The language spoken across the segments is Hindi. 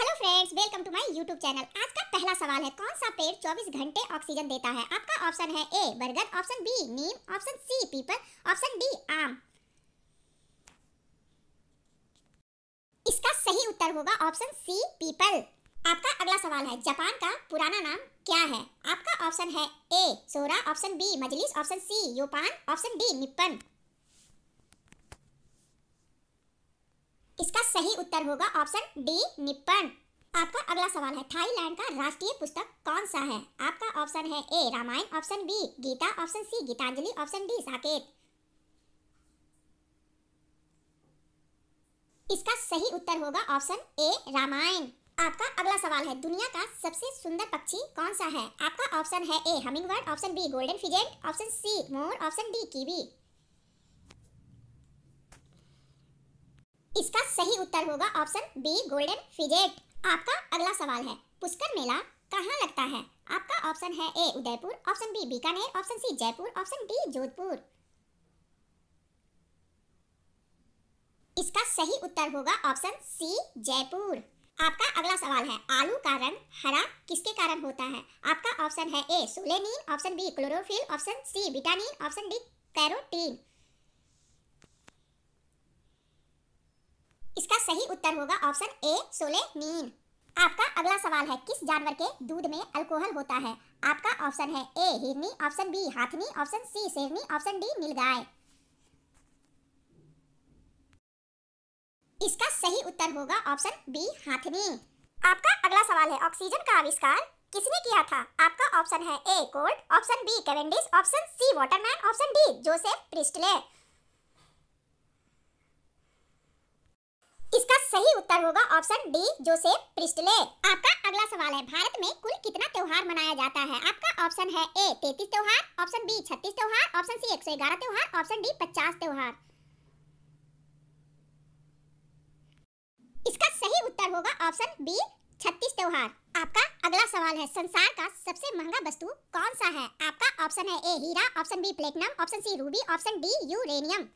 hello friends welcome to my YouTube channel आज का पहला सवाल है कौन सा पेड़ 24 घंटे ऑक्सीजन देता है आपका ऑप्शन है ए बरगद ऑप्शन बी नीम ऑप्शन सी पीपल ऑप्शन डी आम इसका सही उत्तर होगा ऑप्शन सी पीपल आपका अगला सवाल है जापान का पुराना नाम क्या है आपका ऑप्शन है ए सोरा ऑप्शन बी मजलिस ऑप्शन सी योपान ऑप्शन डी निप्पन इसका सही उत्तर होगा ऑप्शन डी निप्पन आपका अगला सवाल है थाईलैंड का राष्ट्रीय पुस्तक कौन सा है आपका ऑप्शन है A Ramayana option B Gita option C Gitanjali option D Saket इसका सही उत्तर होगा ऑप्शन ए रामायण आपका अगला सवाल है दुनिया का सबसे सुंदर पक्षी कौन सा है आपका ऑप्शन है A humming option B golden pheasant option C मोर ऑप्शन डी कीवी इसका सही उत्तर होगा ऑप्शन बी गोल्डन फिजेट आपका अगला सवाल है पुष्कर मेला कहाँ लगता है आपका ऑप्शन है A Udaipur option B Bikaner option C Jaipur option D Jodhpur इसका सही उत्तर होगा ऑप्शन सी जयपुर आपका अगला सवाल है आलू का रंग हरा किसके कारण होता है आपका ऑप्शन है A solanine option B chlorophyll option C vitamin option D carotene इसका सही उत्तर होगा ऑप्शन ए सोले मीन आपका अगला सवाल है किस जानवर के दूध में अल्कोहल होता है आपका ऑप्शन है ए हिरनी ऑप्शन बी हाथनी ऑप्शन सी शेरनी ऑप्शन डी नीलगाय इसका सही उत्तर होगा ऑप्शन बी हाथनी आपका अगला सवाल है ऑक्सीजन का आविष्कार किसने किया था आपका ऑप्शन है A cold option B Cavendish option C Waterman option D Joseph Priestley सही उत्तर होगा ऑप्शन डी जोसेफ प्रिस्टले आपका अगला सवाल है भारत में कुल कितना त्योहार मनाया जाता है आपका ऑप्शन है ए तैतीस त्योहार ऑप्शन बी छत्तीस त्योहार ऑप्शन सी एक सौ ग्यारह त्योहार ऑप्शन डी पचास त्योहार इसका सही उत्तर होगा ऑप्शन बी छत्तीस त्योहार आपका अगला सवाल है संसार का सबसे महंगा वस्तु कौन सा है आपका ऑप्शन है ए हीरा option B platinum option C ruby option D uranium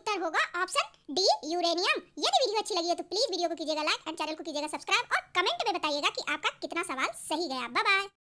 उत्तर होगा ऑप्शन डी यूरेनियम यदि वीडियो अच्छी लगी है तो प्लीज वीडियो को कीजिएगा लाइक एंड चैनल को कीजिएगा सब्सक्राइब और कमेंट में बताइएगा कि आपका कितना सवाल सही गया बाय बाय